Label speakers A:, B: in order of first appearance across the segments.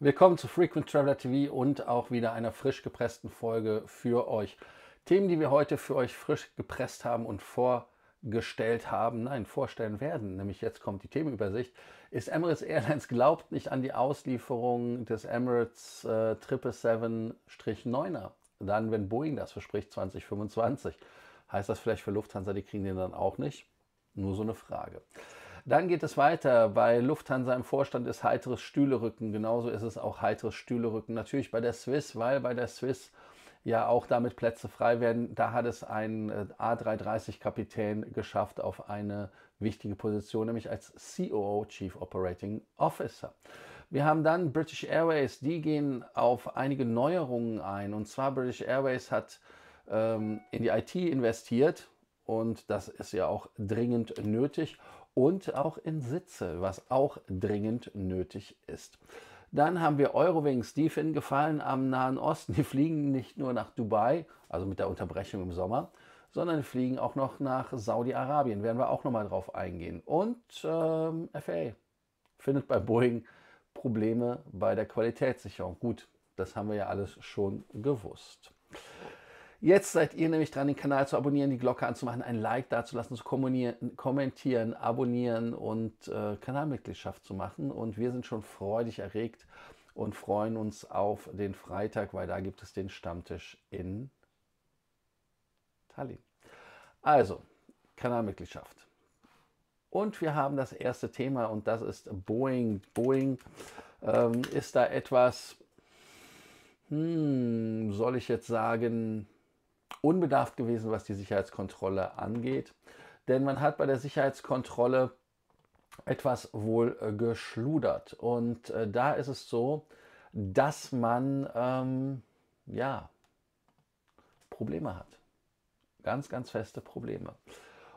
A: Willkommen zu Frequent Traveler TV und auch wieder einer frisch gepressten Folge für euch. Themen, die wir heute für euch frisch gepresst haben und vorgestellt haben, nein, vorstellen werden, nämlich jetzt kommt die Themenübersicht, ist Emirates Airlines glaubt nicht an die Auslieferung des Emirates äh, 777-9er, dann wenn Boeing das verspricht 2025. Heißt das vielleicht für Lufthansa, die kriegen den dann auch nicht? Nur so eine Frage. Dann geht es weiter. Bei Lufthansa im Vorstand ist heiteres Stühlerücken. Genauso ist es auch heiteres Stühlerücken. Natürlich bei der Swiss, weil bei der Swiss ja auch damit Plätze frei werden. Da hat es ein äh, A330-Kapitän geschafft auf eine wichtige Position, nämlich als COO, Chief Operating Officer. Wir haben dann British Airways, die gehen auf einige Neuerungen ein. Und zwar British Airways hat ähm, in die IT investiert und das ist ja auch dringend nötig und auch in Sitze, was auch dringend nötig ist. Dann haben wir Eurowings, die finden Gefallen am Nahen Osten. Die fliegen nicht nur nach Dubai, also mit der Unterbrechung im Sommer, sondern fliegen auch noch nach Saudi-Arabien. Werden wir auch nochmal drauf eingehen. Und ähm, FAA findet bei Boeing Probleme bei der Qualitätssicherung. Gut, das haben wir ja alles schon gewusst. Jetzt seid ihr nämlich dran, den Kanal zu abonnieren, die Glocke anzumachen, ein Like dazulassen, zu kommentieren, abonnieren und äh, Kanalmitgliedschaft zu machen. Und wir sind schon freudig erregt und freuen uns auf den Freitag, weil da gibt es den Stammtisch in Tallinn. Also, Kanalmitgliedschaft. Und wir haben das erste Thema und das ist Boeing. Boeing ähm, ist da etwas, hm, soll ich jetzt sagen, unbedarft gewesen, was die Sicherheitskontrolle angeht. Denn man hat bei der Sicherheitskontrolle etwas wohl äh, geschludert. Und äh, da ist es so, dass man ähm, ja Probleme hat. Ganz, ganz feste Probleme.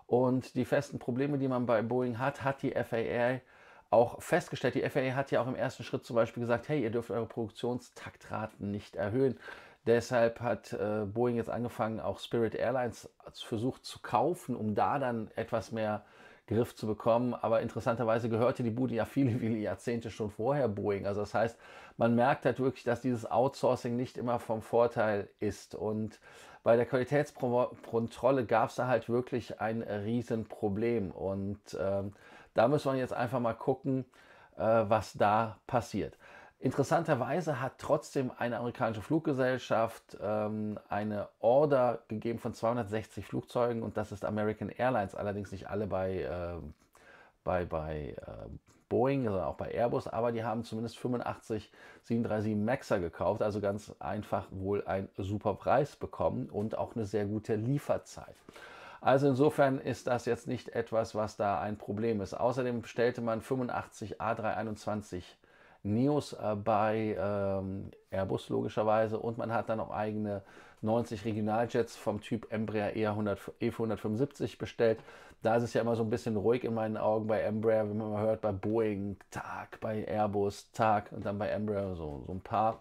A: Und die festen Probleme, die man bei Boeing hat, hat die FAA auch festgestellt. Die FAA hat ja auch im ersten Schritt zum Beispiel gesagt, hey, ihr dürft eure Produktionstaktraten nicht erhöhen. Deshalb hat äh, Boeing jetzt angefangen, auch Spirit Airlines versucht zu kaufen, um da dann etwas mehr Griff zu bekommen. Aber interessanterweise gehörte die Bude ja viele, viele Jahrzehnte schon vorher Boeing. Also das heißt, man merkt halt wirklich, dass dieses Outsourcing nicht immer vom Vorteil ist. Und bei der Qualitätskontrolle gab es da halt wirklich ein Riesenproblem. Und ähm, da müssen wir jetzt einfach mal gucken, äh, was da passiert. Interessanterweise hat trotzdem eine amerikanische Fluggesellschaft ähm, eine Order gegeben von 260 Flugzeugen und das ist American Airlines, allerdings nicht alle bei, äh, bei, bei äh, Boeing, sondern auch bei Airbus, aber die haben zumindest 85 737 Maxer gekauft, also ganz einfach wohl einen super Preis bekommen und auch eine sehr gute Lieferzeit. Also insofern ist das jetzt nicht etwas, was da ein Problem ist. Außerdem stellte man 85 A321 Neos äh, bei ähm, Airbus logischerweise und man hat dann auch eigene 90 Regionaljets vom Typ Embraer E100, E175 bestellt. Da ist es ja immer so ein bisschen ruhig in meinen Augen bei Embraer, wenn man mal hört, bei Boeing Tag, bei Airbus Tag und dann bei Embraer so, so ein paar.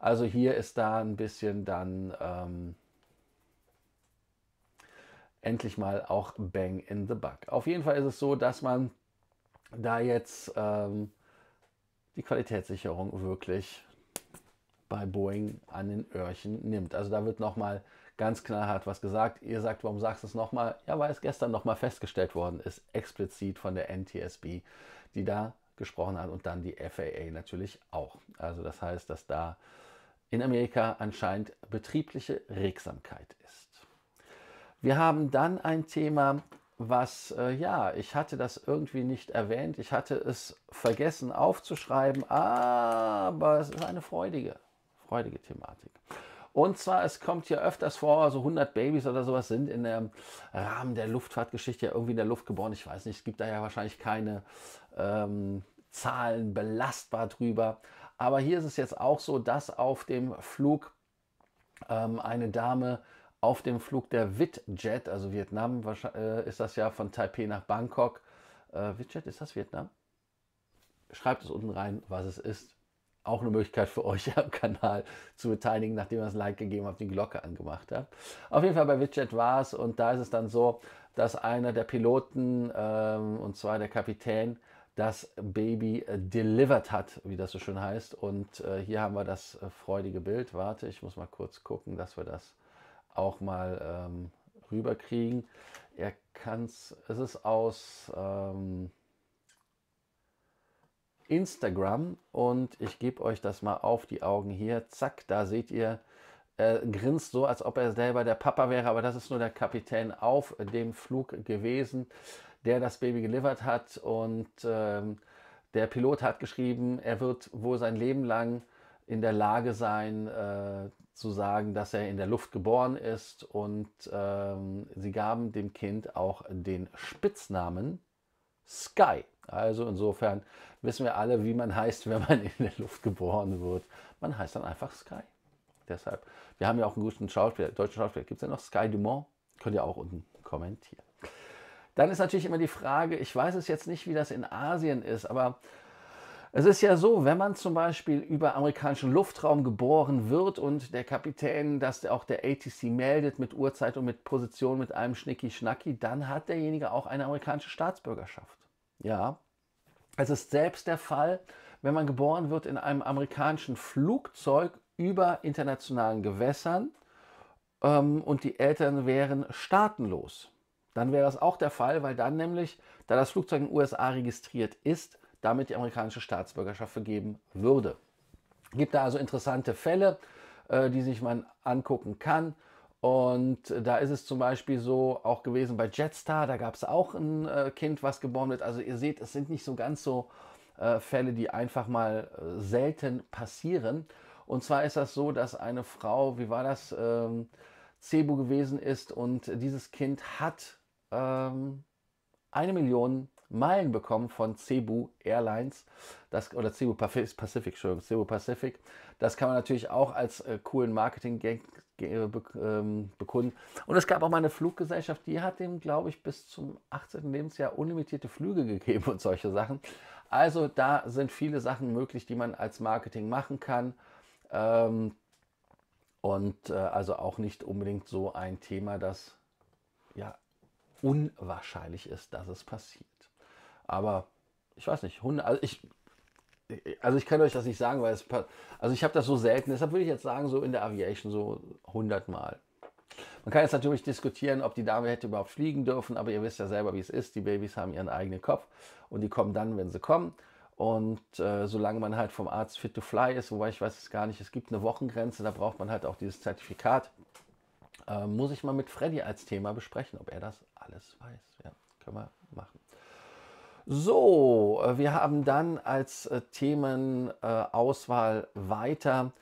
A: Also hier ist da ein bisschen dann ähm, endlich mal auch Bang in the Buck. Auf jeden Fall ist es so, dass man da jetzt... Ähm, die Qualitätssicherung wirklich bei Boeing an den Öhrchen nimmt. Also da wird nochmal ganz knallhart was gesagt. Ihr sagt, warum sagst du es nochmal? Ja, weil es gestern nochmal festgestellt worden ist, explizit von der NTSB, die da gesprochen hat und dann die FAA natürlich auch. Also das heißt, dass da in Amerika anscheinend betriebliche Regsamkeit ist. Wir haben dann ein Thema, was, äh, ja, ich hatte das irgendwie nicht erwähnt, ich hatte es vergessen aufzuschreiben, aber es ist eine freudige, freudige Thematik. Und zwar, es kommt ja öfters vor, so 100 Babys oder sowas sind in dem Rahmen der Luftfahrtgeschichte ja irgendwie in der Luft geboren. Ich weiß nicht, es gibt da ja wahrscheinlich keine ähm, Zahlen belastbar drüber. Aber hier ist es jetzt auch so, dass auf dem Flug ähm, eine Dame auf dem Flug der Witjet, also Vietnam äh, ist das ja von Taipei nach Bangkok. Äh, Witjet, ist das Vietnam? Schreibt es unten rein, was es ist. Auch eine Möglichkeit für euch am Kanal zu beteiligen, nachdem ihr das Like gegeben habt, die Glocke angemacht habt. Auf jeden Fall bei Widget war es und da ist es dann so, dass einer der Piloten, ähm, und zwar der Kapitän, das Baby äh, delivered hat, wie das so schön heißt. Und äh, hier haben wir das äh, freudige Bild. Warte, ich muss mal kurz gucken, dass wir das auch mal ähm, rüberkriegen. Er kann es, es ist aus ähm, Instagram und ich gebe euch das mal auf die Augen hier. Zack, da seht ihr, er grinst so, als ob er selber der Papa wäre, aber das ist nur der Kapitän auf dem Flug gewesen, der das Baby geliefert hat und ähm, der Pilot hat geschrieben, er wird wohl sein Leben lang in der Lage sein, äh, zu sagen, dass er in der Luft geboren ist und ähm, sie gaben dem Kind auch den Spitznamen Sky. Also insofern wissen wir alle, wie man heißt, wenn man in der Luft geboren wird. Man heißt dann einfach Sky. Deshalb, wir haben ja auch einen guten Schauspieler, deutschen Schauspieler. Gibt es ja noch Sky Dumont? Könnt ihr auch unten kommentieren. Dann ist natürlich immer die Frage, ich weiß es jetzt nicht, wie das in Asien ist, aber es ist ja so, wenn man zum Beispiel über amerikanischen Luftraum geboren wird und der Kapitän, dass auch der ATC meldet mit Uhrzeit und mit Position, mit einem Schnicki-Schnacki, dann hat derjenige auch eine amerikanische Staatsbürgerschaft. Ja, es ist selbst der Fall, wenn man geboren wird in einem amerikanischen Flugzeug über internationalen Gewässern ähm, und die Eltern wären staatenlos. Dann wäre das auch der Fall, weil dann nämlich, da das Flugzeug in den USA registriert ist, damit die amerikanische Staatsbürgerschaft vergeben würde. Gibt da also interessante Fälle, äh, die sich man angucken kann. Und da ist es zum Beispiel so auch gewesen bei Jetstar, da gab es auch ein äh, Kind, was geboren wird. Also ihr seht, es sind nicht so ganz so äh, Fälle, die einfach mal selten passieren. Und zwar ist das so, dass eine Frau, wie war das, ähm, Cebu gewesen ist und dieses Kind hat ähm, eine Million Meilen bekommen von Cebu Airlines das, oder Cebu Pacific, Cebu Pacific. Das kann man natürlich auch als äh, coolen Marketing-Gang äh, ähm, bekunden. Und es gab auch mal eine Fluggesellschaft, die hat dem, glaube ich, bis zum 18. Lebensjahr unlimitierte Flüge gegeben und solche Sachen. Also da sind viele Sachen möglich, die man als Marketing machen kann. Ähm, und äh, also auch nicht unbedingt so ein Thema, das ja unwahrscheinlich ist, dass es passiert. Aber ich weiß nicht, Hunde, also ich, also ich kann euch das nicht sagen, weil es, also ich habe das so selten, deshalb würde ich jetzt sagen, so in der Aviation so 100 Mal. Man kann jetzt natürlich diskutieren, ob die Dame hätte überhaupt fliegen dürfen, aber ihr wisst ja selber, wie es ist. Die Babys haben ihren eigenen Kopf und die kommen dann, wenn sie kommen. Und äh, solange man halt vom Arzt fit to fly ist, wobei ich weiß es gar nicht, es gibt eine Wochengrenze, da braucht man halt auch dieses Zertifikat. Äh, muss ich mal mit Freddy als Thema besprechen, ob er das alles weiß. Ja, können wir machen. So, äh, wir haben dann als äh, Themenauswahl äh, weiter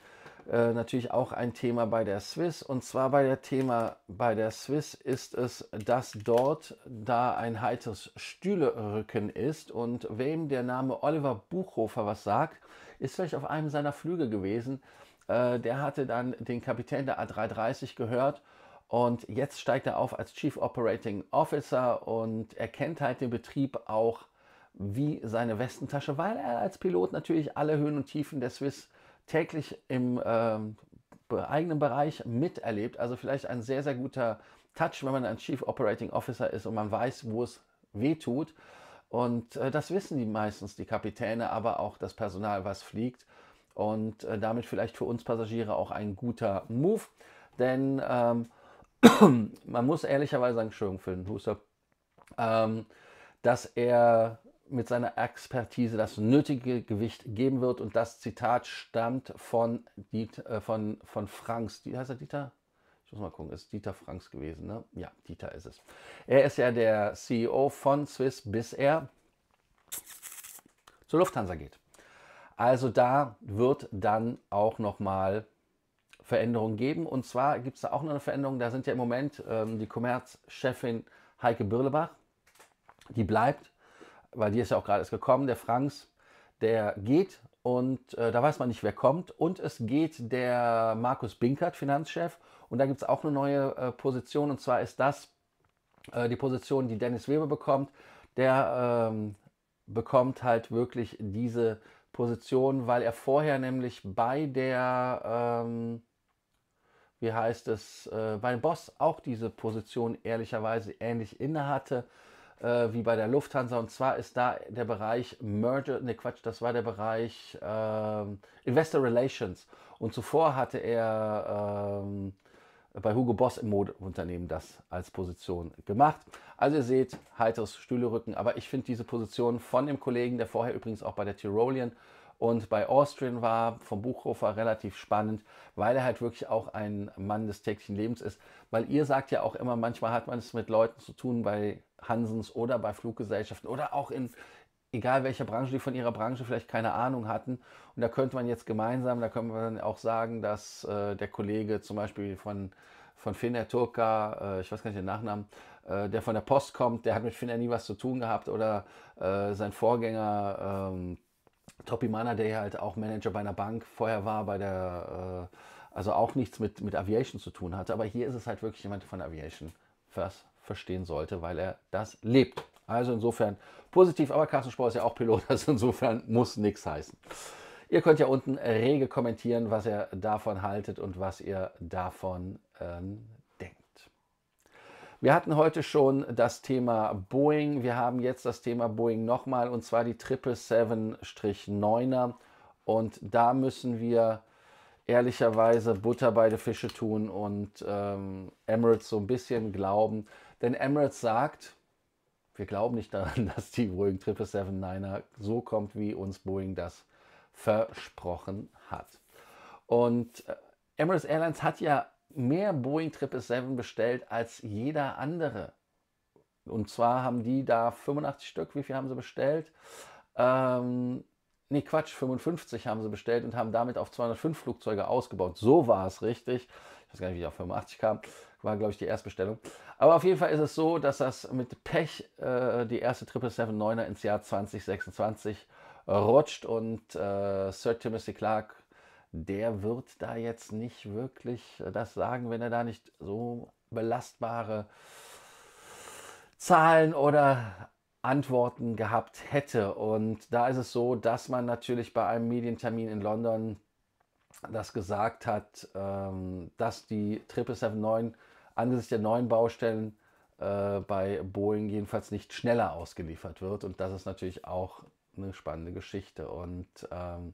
A: natürlich auch ein Thema bei der Swiss. Und zwar bei der Thema bei der Swiss ist es, dass dort da ein heiteres Stühlerücken ist. Und wem der Name Oliver Buchhofer was sagt, ist vielleicht auf einem seiner Flüge gewesen. der hatte dann den Kapitän der A330 gehört und jetzt steigt er auf als Chief Operating Officer und er kennt halt den Betrieb auch wie seine Westentasche, weil er als Pilot natürlich alle Höhen und Tiefen der Swiss täglich im ähm, eigenen Bereich miterlebt. Also vielleicht ein sehr, sehr guter Touch, wenn man ein Chief Operating Officer ist und man weiß, wo es weh tut. Und äh, das wissen die meistens, die Kapitäne, aber auch das Personal, was fliegt. Und äh, damit vielleicht für uns Passagiere auch ein guter Move. Denn ähm, man muss ehrlicherweise sagen, Entschuldigung für den Huster, ähm, dass er mit seiner Expertise das nötige Gewicht geben wird. Und das Zitat stammt von, Diet, äh, von, von Franks. Die, heißt er Dieter? Ich muss mal gucken, ist Dieter Franks gewesen, ne? Ja, Dieter ist es. Er ist ja der CEO von Swiss, bis er zur Lufthansa geht. Also da wird dann auch nochmal Veränderungen geben. Und zwar gibt es da auch noch eine Veränderung. Da sind ja im Moment ähm, die Kommerzchefin Heike Birlebach, die bleibt weil die ist ja auch gerade erst gekommen, der Franks, der geht und äh, da weiß man nicht, wer kommt. Und es geht der Markus Binkert, Finanzchef. Und da gibt es auch eine neue äh, Position und zwar ist das äh, die Position, die Dennis Weber bekommt. Der ähm, bekommt halt wirklich diese Position, weil er vorher nämlich bei der... Ähm, wie heißt es, äh, bei Boss auch diese Position ehrlicherweise ähnlich innehatte äh, wie bei der Lufthansa. Und zwar ist da der Bereich Merger, ne Quatsch, das war der Bereich äh, Investor Relations. Und zuvor hatte er äh, bei Hugo Boss im Modeunternehmen das als Position gemacht. Also ihr seht, heiteres Stühlerücken. Aber ich finde diese Position von dem Kollegen, der vorher übrigens auch bei der Tyrolean und bei Austrian war vom Buchhofer relativ spannend, weil er halt wirklich auch ein Mann des täglichen Lebens ist. Weil ihr sagt ja auch immer, manchmal hat man es mit Leuten zu tun bei Hansens oder bei Fluggesellschaften oder auch in egal welcher Branche, die von ihrer Branche vielleicht keine Ahnung hatten. Und da könnte man jetzt gemeinsam, da können wir dann auch sagen, dass äh, der Kollege zum Beispiel von, von Finner Turka, äh, ich weiß gar nicht den Nachnamen, äh, der von der Post kommt, der hat mit Finner nie was zu tun gehabt oder äh, sein Vorgänger ähm, Topi Manner, der halt auch Manager bei einer Bank vorher war, bei der, äh, also auch nichts mit, mit Aviation zu tun hatte. Aber hier ist es halt wirklich jemand von Aviation, was verstehen sollte, weil er das lebt. Also insofern positiv, aber Carsten Spohr ist ja auch Pilot, also insofern muss nichts heißen. Ihr könnt ja unten rege kommentieren, was ihr davon haltet und was ihr davon ähm, wir hatten heute schon das Thema Boeing. Wir haben jetzt das Thema Boeing nochmal und zwar die 777-9er. Und da müssen wir ehrlicherweise Butter bei den Fische tun und ähm, Emirates so ein bisschen glauben. Denn Emirates sagt, wir glauben nicht daran, dass die Boeing 777-9er so kommt, wie uns Boeing das versprochen hat. Und äh, Emirates Airlines hat ja mehr Boeing 777 bestellt als jeder andere. Und zwar haben die da 85 Stück, wie viel haben sie bestellt? Ähm, nee, Quatsch, 55 haben sie bestellt und haben damit auf 205 Flugzeuge ausgebaut. So war es richtig. Ich weiß gar nicht, wie ich auf 85 kam. War, glaube ich, die Erstbestellung. Aber auf jeden Fall ist es so, dass das mit Pech äh, die erste 777-9er ins Jahr 2026 rutscht und äh, Sir Timothy Clark der wird da jetzt nicht wirklich äh, das sagen, wenn er da nicht so belastbare Zahlen oder Antworten gehabt hätte. Und da ist es so, dass man natürlich bei einem Medientermin in London das gesagt hat, ähm, dass die 777-9 angesichts der neuen Baustellen äh, bei Boeing jedenfalls nicht schneller ausgeliefert wird. Und das ist natürlich auch eine spannende Geschichte. Und ähm,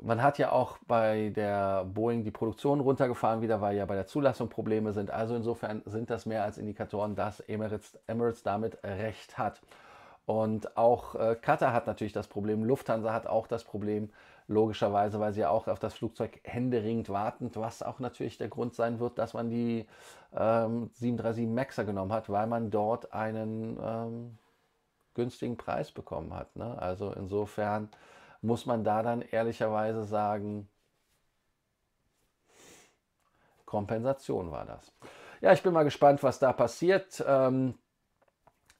A: man hat ja auch bei der Boeing die Produktion runtergefahren wieder, weil ja bei der Zulassung Probleme sind. Also insofern sind das mehr als Indikatoren, dass Emirates, Emirates damit recht hat. Und auch äh, Qatar hat natürlich das Problem, Lufthansa hat auch das Problem, logischerweise, weil sie ja auch auf das Flugzeug händeringend wartend, was auch natürlich der Grund sein wird, dass man die ähm, 737 Maxer genommen hat, weil man dort einen ähm, günstigen Preis bekommen hat. Ne? Also insofern muss man da dann ehrlicherweise sagen, Kompensation war das. Ja, ich bin mal gespannt, was da passiert. Ähm,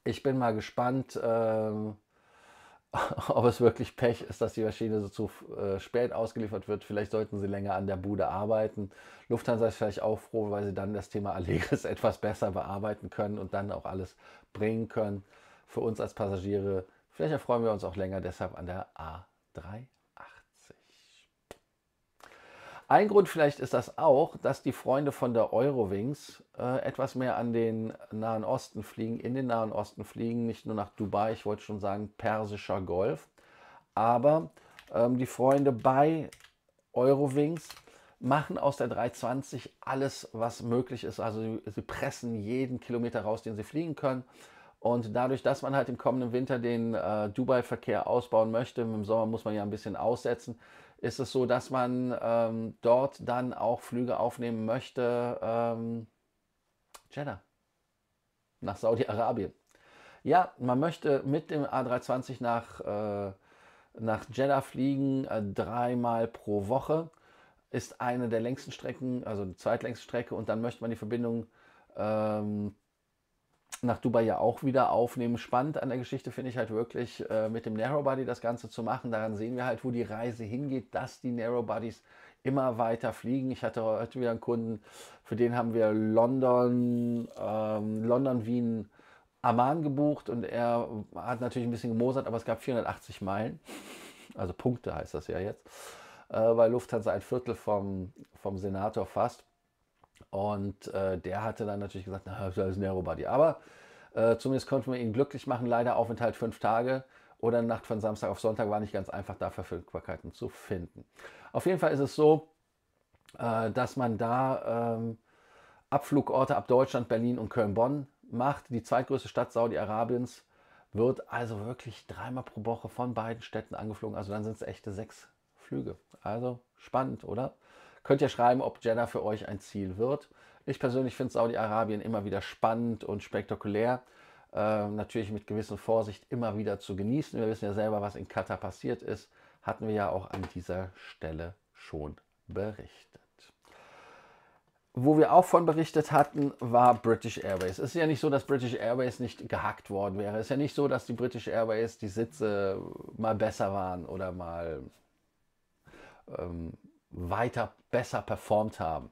A: ich bin mal gespannt, ähm, ob es wirklich Pech ist, dass die Maschine so zu äh, spät ausgeliefert wird. Vielleicht sollten sie länger an der Bude arbeiten. Lufthansa ist vielleicht auch froh, weil sie dann das Thema Allegris etwas besser bearbeiten können und dann auch alles bringen können. Für uns als Passagiere, vielleicht erfreuen wir uns auch länger deshalb an der A 3,80. Ein Grund vielleicht ist das auch, dass die Freunde von der Eurowings äh, etwas mehr an den Nahen Osten fliegen, in den Nahen Osten fliegen, nicht nur nach Dubai, ich wollte schon sagen persischer Golf, aber ähm, die Freunde bei Eurowings machen aus der 320 alles, was möglich ist. Also sie, sie pressen jeden Kilometer raus, den sie fliegen können. Und dadurch, dass man halt im kommenden Winter den äh, Dubai-Verkehr ausbauen möchte, im Sommer muss man ja ein bisschen aussetzen, ist es so, dass man ähm, dort dann auch Flüge aufnehmen möchte. Ähm, Jeddah nach Saudi-Arabien. Ja, man möchte mit dem A320 nach, äh, nach Jeddah fliegen, äh, dreimal pro Woche. Ist eine der längsten Strecken, also die zweitlängste Strecke. Und dann möchte man die Verbindung ähm, nach Dubai ja auch wieder aufnehmen. Spannend an der Geschichte finde ich halt wirklich, äh, mit dem Narrowbody das Ganze zu machen. Daran sehen wir halt, wo die Reise hingeht, dass die Narrowbodies immer weiter fliegen. Ich hatte heute wieder einen Kunden, für den haben wir London, ähm, London, Wien, Amman gebucht und er hat natürlich ein bisschen gemosert, aber es gab 480 Meilen, also Punkte heißt das ja jetzt, äh, bei Lufthansa ein Viertel vom, vom Senator fast. Und äh, der hatte dann natürlich gesagt, na, das ist Narrowbody. Aber äh, zumindest konnten wir ihn glücklich machen. Leider Aufenthalt fünf Tage oder Nacht von Samstag auf Sonntag war nicht ganz einfach, da Verfügbarkeiten zu finden. Auf jeden Fall ist es so, äh, dass man da ähm, Abflugorte ab Deutschland, Berlin und Köln-Bonn macht. Die zweitgrößte Stadt Saudi-Arabiens wird also wirklich dreimal pro Woche von beiden Städten angeflogen. Also dann sind es echte sechs Flüge. Also spannend, oder? Könnt ihr schreiben, ob Jeddah für euch ein Ziel wird. Ich persönlich finde Saudi-Arabien immer wieder spannend und spektakulär. Ähm, natürlich mit gewissen Vorsicht immer wieder zu genießen. Wir wissen ja selber, was in Katar passiert ist. Hatten wir ja auch an dieser Stelle schon berichtet. Wo wir auch von berichtet hatten, war British Airways. Es ist ja nicht so, dass British Airways nicht gehackt worden wäre. Es ist ja nicht so, dass die British Airways die Sitze mal besser waren oder mal ähm, weiter besser performt haben.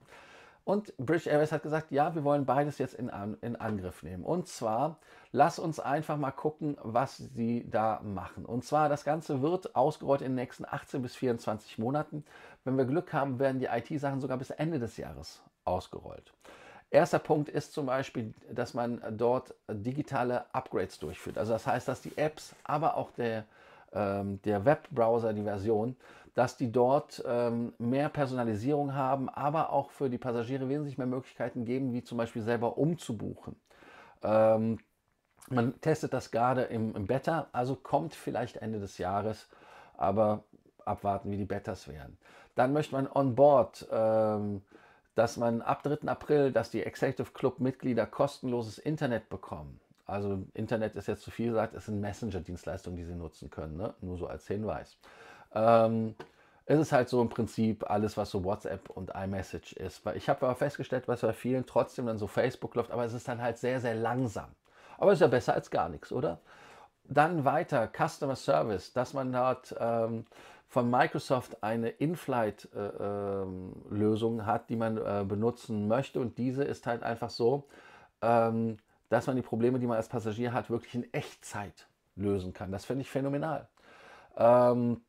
A: Und British Airways hat gesagt, ja, wir wollen beides jetzt in, in Angriff nehmen. Und zwar, lass uns einfach mal gucken, was sie da machen. Und zwar, das Ganze wird ausgerollt in den nächsten 18 bis 24 Monaten. Wenn wir Glück haben, werden die IT-Sachen sogar bis Ende des Jahres ausgerollt. Erster Punkt ist zum Beispiel, dass man dort digitale Upgrades durchführt. Also das heißt, dass die Apps, aber auch der, ähm, der Webbrowser, die Version, dass die dort ähm, mehr Personalisierung haben, aber auch für die Passagiere wesentlich mehr Möglichkeiten geben, wie zum Beispiel selber umzubuchen. Ähm, man testet das gerade im, im Beta, also kommt vielleicht Ende des Jahres, aber abwarten, wie die Betas werden. Dann möchte man on board, ähm, dass man ab 3. April, dass die Executive Club Mitglieder kostenloses Internet bekommen. Also Internet ist jetzt zu viel gesagt, es sind Messenger-Dienstleistungen, die sie nutzen können, ne? nur so als Hinweis. Ähm, es ist halt so im Prinzip alles, was so WhatsApp und iMessage ist. Weil ich habe aber festgestellt, was bei vielen trotzdem dann so Facebook läuft, aber es ist dann halt sehr, sehr langsam. Aber es ist ja besser als gar nichts, oder? Dann weiter, Customer Service, dass man dort ähm, von Microsoft eine In-Flight-Lösung äh, ähm, hat, die man äh, benutzen möchte. Und diese ist halt einfach so, ähm, dass man die Probleme, die man als Passagier hat, wirklich in Echtzeit lösen kann. Das finde ich phänomenal. Ähm,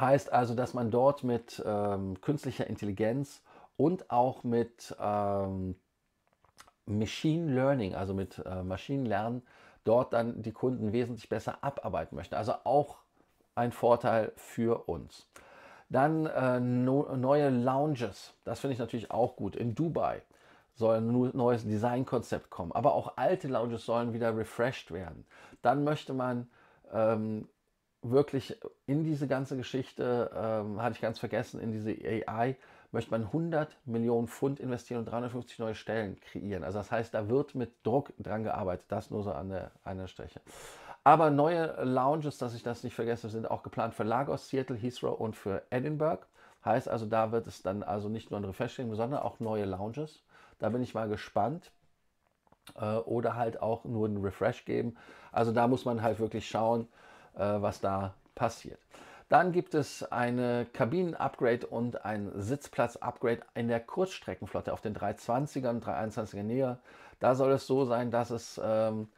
A: Heißt also, dass man dort mit ähm, künstlicher Intelligenz und auch mit ähm, Machine Learning, also mit äh, Maschinenlernen, dort dann die Kunden wesentlich besser abarbeiten möchte. Also auch ein Vorteil für uns. Dann äh, no, neue Lounges. Das finde ich natürlich auch gut. In Dubai soll ein neues Designkonzept kommen. Aber auch alte Lounges sollen wieder refreshed werden. Dann möchte man ähm, wirklich in diese ganze Geschichte, ähm, hatte ich ganz vergessen, in diese AI möchte man 100 Millionen Pfund investieren und 350 neue Stellen kreieren. Also das heißt, da wird mit Druck dran gearbeitet. Das nur so an der, an der Steche. Aber neue Lounges, dass ich das nicht vergesse, sind auch geplant für Lagos, Seattle, Heathrow und für Edinburgh. Heißt also, da wird es dann also nicht nur ein Refreshing, sondern auch neue Lounges. Da bin ich mal gespannt äh, oder halt auch nur ein Refresh geben. Also da muss man halt wirklich schauen, äh, was da passiert. Dann gibt es eine Kabinen-Upgrade und ein Sitzplatz-Upgrade in der Kurzstreckenflotte auf den 320er und 321er näher. Da soll es so sein, dass es ähm,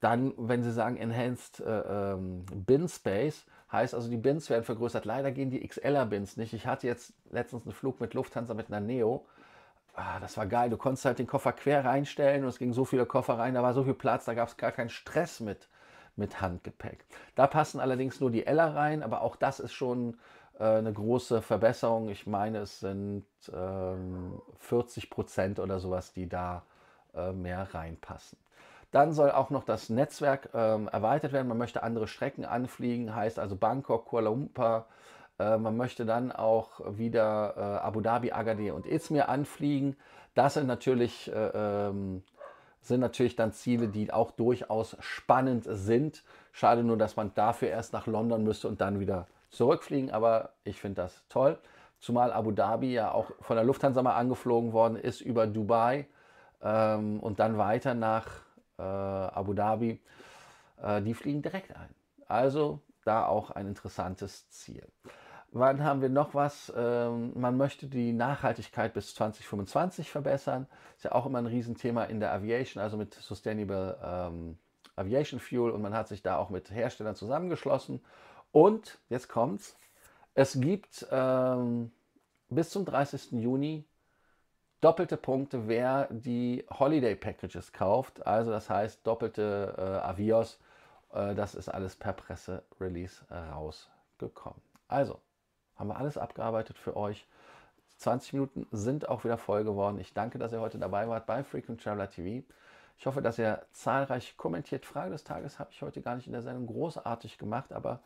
A: dann, wenn Sie sagen Enhanced äh, ähm, Bin Space, heißt also die Bins werden vergrößert. Leider gehen die XLer Bins nicht. Ich hatte jetzt letztens einen Flug mit Lufthansa mit einer Neo. Ah, das war geil. Du konntest halt den Koffer quer reinstellen und es ging so viele Koffer rein, da war so viel Platz, da gab es gar keinen Stress mit mit Handgepäck. Da passen allerdings nur die Eller rein, aber auch das ist schon äh, eine große Verbesserung. Ich meine, es sind ähm, 40 Prozent oder sowas, die da äh, mehr reinpassen. Dann soll auch noch das Netzwerk ähm, erweitert werden. Man möchte andere Strecken anfliegen, heißt also Bangkok, Kuala Lumpur. Äh, man möchte dann auch wieder äh, Abu Dhabi, Agadir und Izmir anfliegen. Das sind natürlich äh, ähm, sind natürlich dann Ziele, die auch durchaus spannend sind. Schade nur, dass man dafür erst nach London müsste und dann wieder zurückfliegen, aber ich finde das toll. Zumal Abu Dhabi ja auch von der Lufthansa mal angeflogen worden ist über Dubai ähm, und dann weiter nach äh, Abu Dhabi. Äh, die fliegen direkt ein. Also da auch ein interessantes Ziel. Wann haben wir noch was? Ähm, man möchte die Nachhaltigkeit bis 2025 verbessern. Ist ja auch immer ein Riesenthema in der Aviation, also mit Sustainable ähm, Aviation Fuel. Und man hat sich da auch mit Herstellern zusammengeschlossen. Und jetzt kommt's. Es gibt ähm, bis zum 30. Juni doppelte Punkte, wer die Holiday Packages kauft. Also das heißt doppelte äh, Avios. Äh, das ist alles per Presse-Release rausgekommen. Also, haben wir alles abgearbeitet für euch. 20 Minuten sind auch wieder voll geworden. Ich danke, dass ihr heute dabei wart bei Frequent Traveler TV. Ich hoffe, dass ihr zahlreich kommentiert. Frage des Tages habe ich heute gar nicht in der Sendung großartig gemacht, aber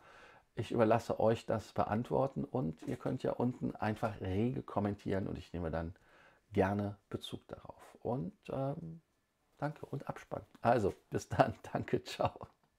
A: ich überlasse euch das beantworten und ihr könnt ja unten einfach rege kommentieren und ich nehme dann gerne Bezug darauf. Und ähm, danke und Abspann. Also, bis dann. Danke, ciao.